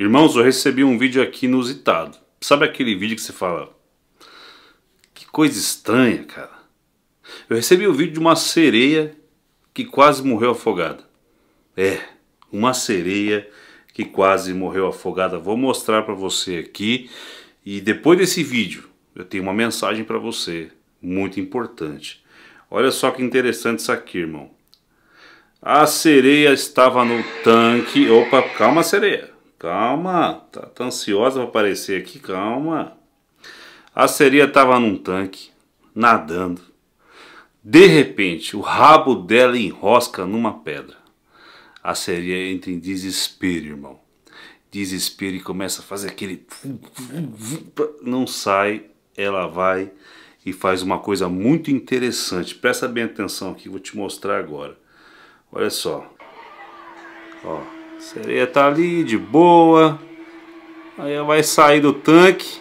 Irmãos, eu recebi um vídeo aqui inusitado. Sabe aquele vídeo que você fala? Que coisa estranha, cara. Eu recebi o um vídeo de uma sereia que quase morreu afogada. É, uma sereia que quase morreu afogada. Vou mostrar para você aqui. E depois desse vídeo, eu tenho uma mensagem para você, muito importante. Olha só que interessante isso aqui, irmão. A sereia estava no tanque. Opa, calma, sereia. Calma, tá, tá ansiosa para aparecer aqui, calma. A seria tava num tanque, nadando. De repente, o rabo dela enrosca numa pedra. A seria entra em desespero, irmão. Desespero e começa a fazer aquele. Não sai, ela vai e faz uma coisa muito interessante. Presta bem atenção aqui, vou te mostrar agora. Olha só. Ó. A sereia tá ali de boa. Aí ela vai sair do tanque.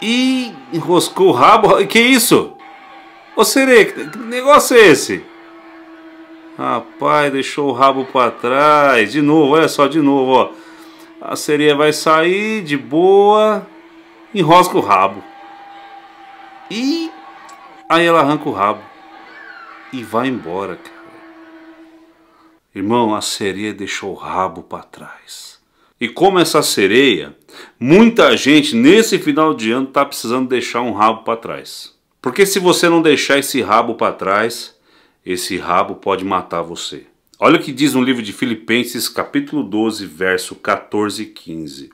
E enroscou o rabo. Que isso? Ô sereia, que negócio é esse? Rapaz, deixou o rabo para trás. De novo, olha só, de novo, ó. A sereia vai sair de boa. Enrosca o rabo. E aí ela arranca o rabo. E vai embora, cara. Irmão, a sereia deixou o rabo para trás. E como essa sereia, muita gente nesse final de ano está precisando deixar um rabo para trás. Porque se você não deixar esse rabo para trás, esse rabo pode matar você. Olha o que diz no livro de Filipenses, capítulo 12, verso 14 e 15.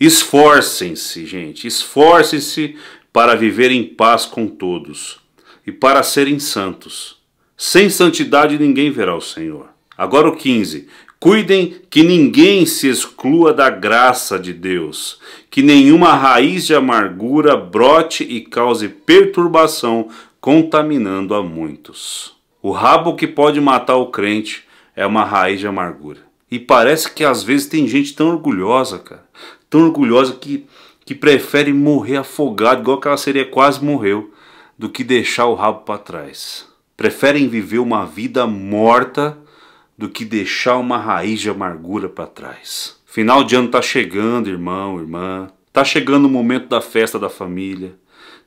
Esforcem-se, gente, esforcem-se para viver em paz com todos e para serem santos. Sem santidade ninguém verá o Senhor. Agora o 15. Cuidem que ninguém se exclua da graça de Deus, que nenhuma raiz de amargura brote e cause perturbação, contaminando a muitos. O rabo que pode matar o crente é uma raiz de amargura. E parece que às vezes tem gente tão orgulhosa, cara, tão orgulhosa que, que prefere morrer afogado, igual aquela seria quase morreu, do que deixar o rabo para trás. Preferem viver uma vida morta do que deixar uma raiz de amargura para trás. Final de ano tá chegando, irmão, irmã. tá chegando o momento da festa da família.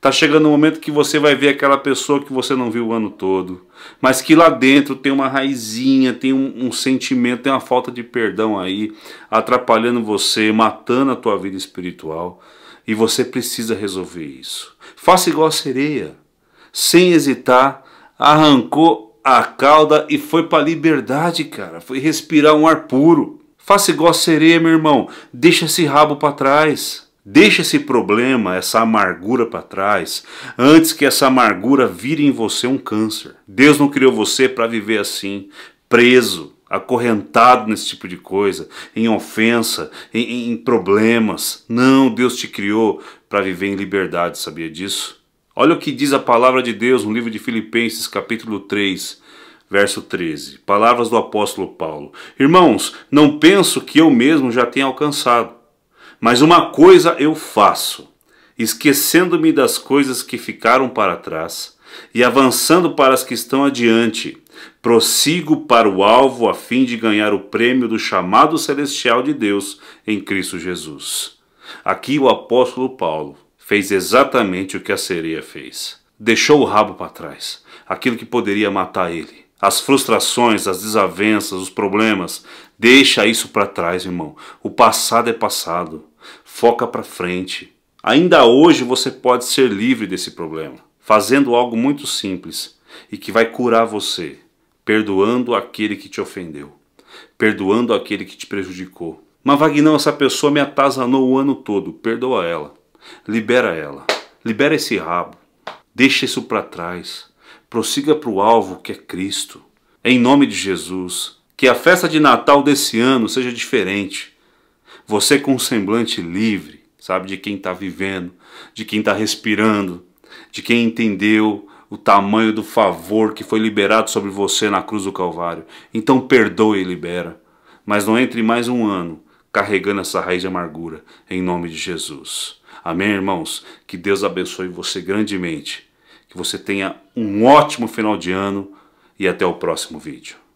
tá chegando o momento que você vai ver aquela pessoa que você não viu o ano todo, mas que lá dentro tem uma raizinha, tem um, um, sentimento, tem uma falta de perdão aí, atrapalhando você, matando a tua vida espiritual. E você precisa resolver isso. Faça igual a sereia. Sem hesitar, arrancou a cauda e foi para a liberdade, cara. Foi respirar um ar puro. Faça igual a sereia, meu irmão. Deixa esse rabo para trás. Deixa esse problema, essa amargura para trás, antes que essa amargura vire em você um câncer. Deus não criou você para viver assim, preso, acorrentado nesse tipo de coisa, em ofensa, em, em problemas. Não, Deus te criou para viver em liberdade, sabia disso? Olha o que diz a palavra de Deus no livro de Filipenses, capítulo 3, verso 13. Palavras do apóstolo Paulo: Irmãos, não penso que eu mesmo já tenha alcançado, mas uma coisa eu faço, esquecendo-me das coisas que ficaram para trás e avançando para as que estão adiante, prossigo para o alvo a fim de ganhar o prêmio do chamado celestial de Deus em Cristo Jesus. Aqui o apóstolo Paulo fez exatamente o que a sereia fez. Deixou o rabo para trás, aquilo que poderia matar ele. As frustrações, as desavenças, os problemas, deixa isso para trás, irmão. O passado é passado. Foca para frente. Ainda hoje você pode ser livre desse problema, fazendo algo muito simples e que vai curar você, perdoando aquele que te ofendeu, perdoando aquele que te prejudicou. Mas Vagnão, essa pessoa me atazanou o ano todo, perdoa ela. Libera ela. Libera esse rabo. Deixa isso para trás. Prossiga para o alvo que é Cristo. Em nome de Jesus, que a festa de Natal desse ano seja diferente. Você com um semblante livre, sabe, de quem está vivendo, de quem está respirando, de quem entendeu o tamanho do favor que foi liberado sobre você na cruz do Calvário. Então perdoe e libera. Mas não entre mais um ano carregando essa raiz de amargura, em nome de Jesus. Amém, irmãos? Que Deus abençoe você grandemente. Que você tenha um ótimo final de ano e até o próximo vídeo.